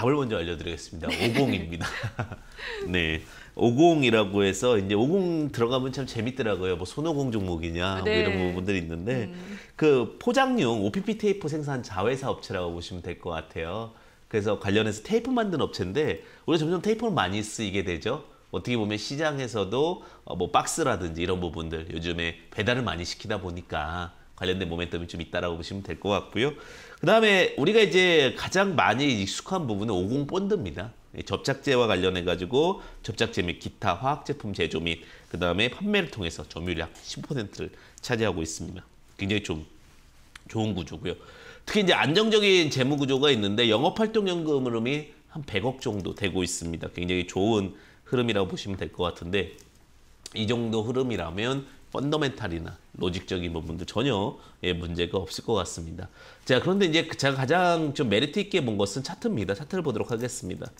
답을 먼저 알려드리겠습니다. 50입니다. 네. 50이라고 해서 이제 50 들어가면 참 재밌더라고요. 뭐 손오공 종목이냐 뭐 네. 이런 부분들이 있는데 음. 그 포장용 OPP 테이프 생산 자회사 업체라고 보시면 될 것 같아요. 그래서 관련해서 테이프 만든 업체인데 우리 점점 테이프를 많이 쓰이게 되죠. 어떻게 보면 시장에서도 어, 뭐 박스라든지 이런 부분들 요즘에 배달을 많이 시키다 보니까 관련된 모멘텀이 좀 있다라고 보시면 될 것 같고요. 그 다음에 우리가 이제 가장 많이 익숙한 부분은 오0 본드입니다. 예, 접착제와 관련해 가지고 접착제 및 기타 화학 제품 제조 및 그 다음에 판매를 통해서 점유율 약 10%를 차지하고 있습니다. 굉장히 좀 좋은 구조고요. 특히 이제 안정적인 재무 구조가 있는데 영업활동연금 흐름이 한 100억 정도 되고 있습니다. 굉장히 좋은 흐름이라고 보시면 될 것 같은데 이 정도 흐름이라면 펀더멘탈이나 로직적인 부분도 전혀 예, 문제가 없을 것 같습니다. 자, 그런데 이제 그 제가 가장 좀 메리트 있게 본 것은 차트입니다. 차트를 보도록 하겠습니다.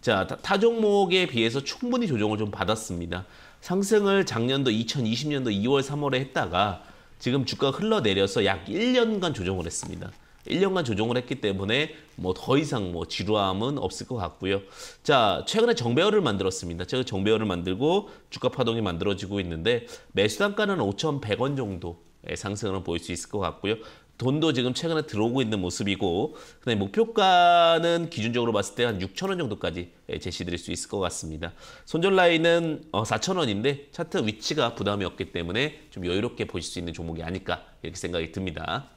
자, 타, 타 종목에 비해서 충분히 조정을 좀 받았습니다. 상승을 작년도 2020년도 2월, 3월에 했다가 지금 주가 흘러내려서 약 1년간 조정을 했습니다. 1년간 조정을 했기 때문에 뭐 더 이상 뭐 지루함은 없을 것 같고요. 자, 최근에 정배열을 만들었습니다. 최근 정배열을 만들고 주가 파동이 만들어지고 있는데 매수 단가는 5,100원 정도 의 상승을 보일 수 있을 것 같고요. 돈도 지금 최근에 들어오고 있는 모습이고 그다음에 목표가는 기준적으로 봤을 때 한6 0 0 0원 정도까지 제시드릴 수 있을 것 같습니다. 손절 라인은 4 어, 0 0 0 원인데 차트 위치가 부담이 없기 때문에 좀 여유롭게 보실 수 있는 종목이 아닐까 이렇게 생각이 듭니다.